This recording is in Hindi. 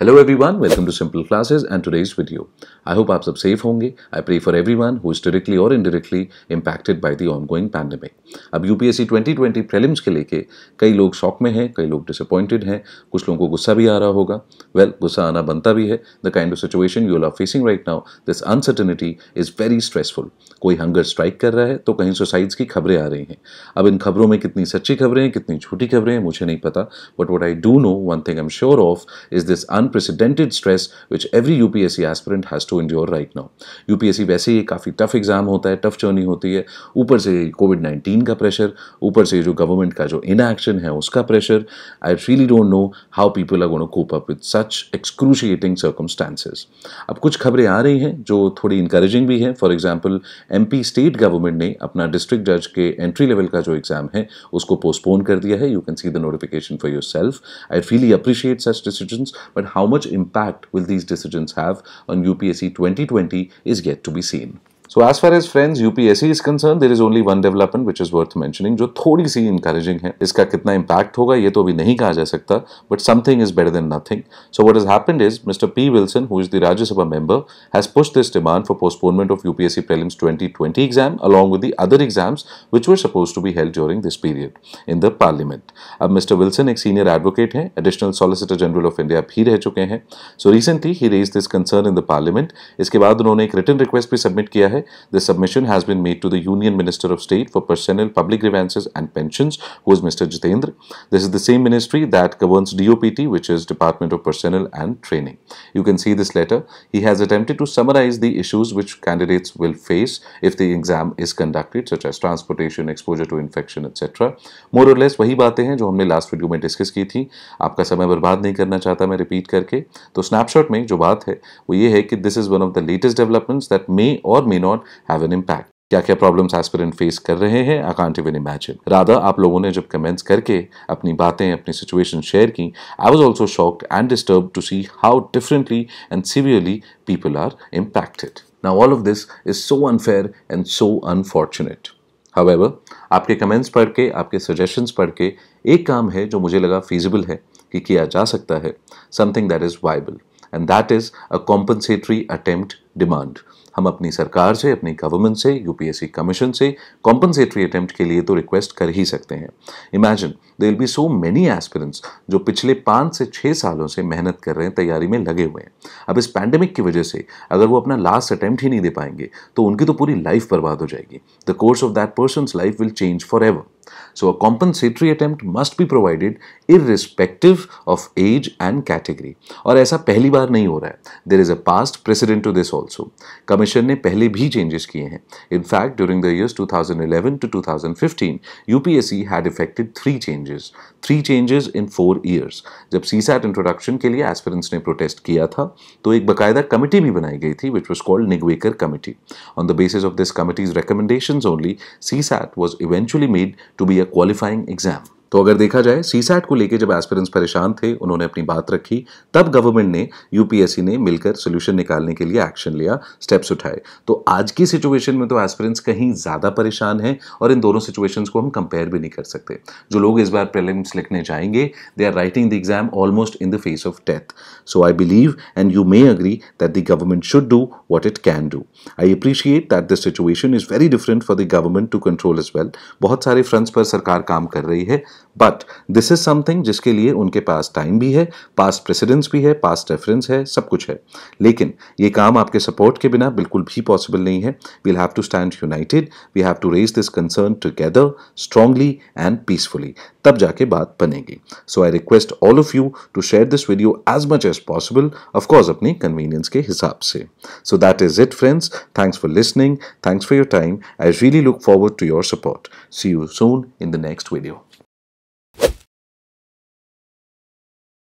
Hello everyone welcome to simple classes and today is with I hope आप सब सेफ होंगे I pray for one who is directly और indirectly impacted by the ongoing pandemic अब U P S C twenty twenty prelims के लेके कई लोग शॉक में हैं कई लोग डिसअपॉइंटेड हैं कुछ लोगों को गुस्सा भी आ रहा होगा वेल well, गुस्सा आना बनता भी है the kind of situation you are facing right now this uncertainty is very stressful कोई हंगर स्ट्राइक कर रहा है तो कहीं सुसाइड्स की खबरें आ रही हैं अब इन खबरों में कितनी सच्ची खबरें हैं कितनी झूठी खबरें हैं मुझे नहीं पता but what I do know one thing I am sure of is this un unprecedented stress which every UPSC aspirant has to endure right now UPSC वैसे ही काफ़ी टफ एग्जाम होता है टफ जर्नी होती है ऊपर से कोविड नाइन्टीन का प्रेशर ऊपर से जो गवर्नमेंट का जो इनएक्शन है उसका pressure I really don't know how people are gonna cope up with such excruciating circumstances अब कुछ खबरें आ रही हैं जो थोड़ी इंकरेजिंग भी है for example M state government ने अपना डिस्ट्रिक्ट जज के एंट्री लेवल का जो एग्जाम है उसको पोस्टपोन कर दिया है you can see the notification for yourself I really appreciate such decision but how much impact will these decisions have on UPSC 2020 is yet to be seen. So as far as friends UPSC is concern there is only one development which is worth mentioning जो थोड़ी सी इंकरेजिंग है इसका कितना इंपैक्ट होगा ये तो अभी नहीं कहा जा सकता but something is better than nothing so what is happen is mister P Wilson who is the Rajya Sabha member has push this demand for postponement of UPSC twenty twenty exam along with the other exams which were supposed to be held during this period in the अब मिस्टर विल्सन एक सीनियर एडवोकेट हैं additional solicitor general of India भी रह चुके हैं सो रिसेंटली ही raise this concern in the parliament इसके बाद उन्होंने एक रिटर्न रिक्वेस्ट भी सबमिट किया है है the submission has been made to the union minister of state for personnel public grievances and pension who is mister Jitendra this is the same ministry that governs DOPT which is department of personnel and training you can see this letter he has attempted to summarise the issues which candidates will face if the exam is conducted such as transportation exposure to infection etcetera more और लेस वही बातें हैं जो हमने लास्ट वीडियो में डिस्कस की थी आपका समय बर्बाद नहीं करना चाहता मैं रिपीट करके तो स्नैपशॉट में जो बात है वो ये है कि this is one of the latest developments that may or may not have an impact क्या क्या प्रॉब्लम्स एस्पिरेंट फेस कर रहे हैं आई कांट इवन इमेजिन राधा आप लोगों ने जब कमेंट्स करके अपनी बातें अपनी सिचुएशन शेयर की I was also shocked and disturb to see how differently and severely people are impacted now all of this is so unfair and so unfortunate however आपके कमेंट्स पढ़ के आपके सजेशंस पढ़ के एक काम है जो मुझे लगा फीजिबल है कि किया जा सकता है something that is viable and that is a compensatory attempt demand हम अपनी सरकार से अपनी गवर्नमेंट से यूपीएससी कमीशन से कॉम्पनसेटरी अटेम्प्ट के लिए तो रिक्वेस्ट कर ही सकते हैं imagine they be so many aspirants जो पिछले पाँच से छः सालों से मेहनत कर रहे हैं तैयारी में लगे हुए हैं अब इस पैंडमिक की वजह से अगर वो अपना लास्ट अटैम्प्ट ही नहीं दे पाएंगे तो उनकी तो पूरी लाइफ बर्बाद हो जाएगी the course of that person life will change forever So, a compensatory attempt must be provided irrespective of age and category. और ऐसा a बार नहीं हो रहा है. There is a past precedent to this also. Commission ने पहले changes किए In fact, during the years 2011 to 2015, UPSC had effected three changes. Three changes in four years. जब CSAT introduction के लिए aspirants ने protest किया था, तो एक committee भी which was called Nigwekar Committee. On the basis of this committee's recommendations only, CSAT was eventually made to be a qualifying exam. तो अगर देखा जाए सीसैट को लेकर जब एस्पिरेंट्स परेशान थे उन्होंने अपनी बात रखी तब गवर्नमेंट ने यूपीएससी ने मिलकर सोल्यूशन निकालने के लिए एक्शन लिया स्टेप्स उठाए तो आज की सिचुएशन में तो एस्पिरेंट्स कहीं ज़्यादा परेशान हैं और इन दोनों सिचुएशन को हम कंपेयर भी नहीं कर सकते जो लोग इस बार प्रेलिम्स लिखने जाएंगे they are writing the exam almost in the face of death so I believe and you may agree that the government should do what it can do I appreciate that the situation is very different for the government to control is well बहुत सारे फ्रंट्स पर सरकार काम कर रही है बट दिस इज समथिंग जिसके लिए उनके पास टाइम भी है पास प्रेसिडेंस भी है पास रेफरेंस है सब कुछ है लेकिन ये काम आपके सपोर्ट के बिना बिल्कुल भी पॉसिबल नहीं है we'll have to stand united we have to raise this concern together strongly and peacefully तब जाके बात बनेगी so I request all of you to share this video as much as possible of course अपनी कन्वीनियंस के हिसाब से so that is it friends thanks for listening thanks for your time I really look forward to your support see you soon in the next video